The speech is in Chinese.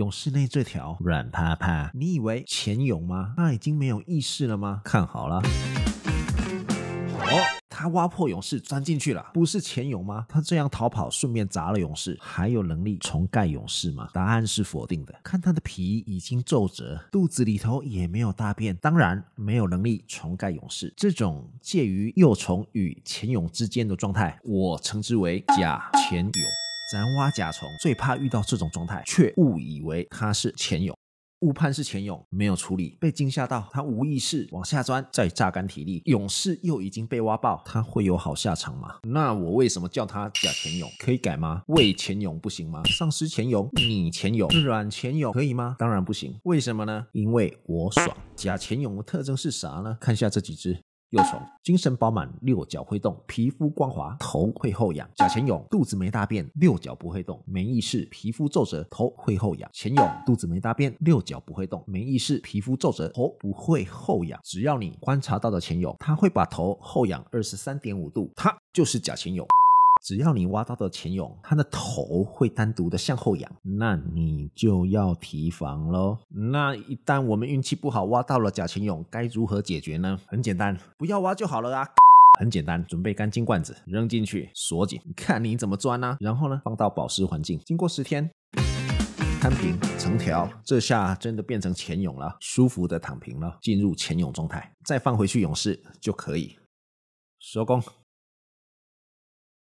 勇士内这条软趴趴，你以为潜泳吗？那已经没有意识了吗？看好了，哦，他挖破勇士钻进去了，不是潜泳吗？他这样逃跑，顺便砸了勇士，还有能力重盖勇士吗？答案是否定的。看他的皮已经皱褶，肚子里头也没有大便，当然没有能力重盖勇士。这种介于幼虫与潜泳之间的状态，我称之为假潜泳。咱蛙甲虫最怕遇到这种状态，却误以为它是潜泳，误判是潜泳，没有处理，被惊吓到，它无意识往下钻，再榨干体力，勇士又已经被挖爆，它会有好下场吗？那我为什么叫它甲潜泳？可以改吗？未潜泳不行吗？丧尸潜泳，你潜泳，软潜泳可以吗？当然不行。为什么呢？因为我爽。甲潜泳的特征是啥呢？看下这几只。幼虫精神饱满，六脚会动，皮肤光滑，头会后仰；假前蛹肚子没大便，六脚不会动，没意识，皮肤皱褶，头会后仰；前蛹肚子没大便，六脚不会动，没意识，皮肤皱褶，头不会后仰。只要你观察到的前蛹，他会把头后仰二十三点五度，它就是假前蛹。只要你挖到的潜蛹，它的头会单独的向后仰，那你就要提防喽。那一旦我们运气不好挖到了假潜蛹，该如何解决呢？很简单，不要挖就好了啊。很简单，准备干净罐子，扔进去，锁紧，看你怎么钻呢。然后呢，放到保湿环境，经过十天，摊平成条，这下真的变成潜蛹了，舒服的躺平了，进入潜蛹状态，再放回去，勇士就可以，收工。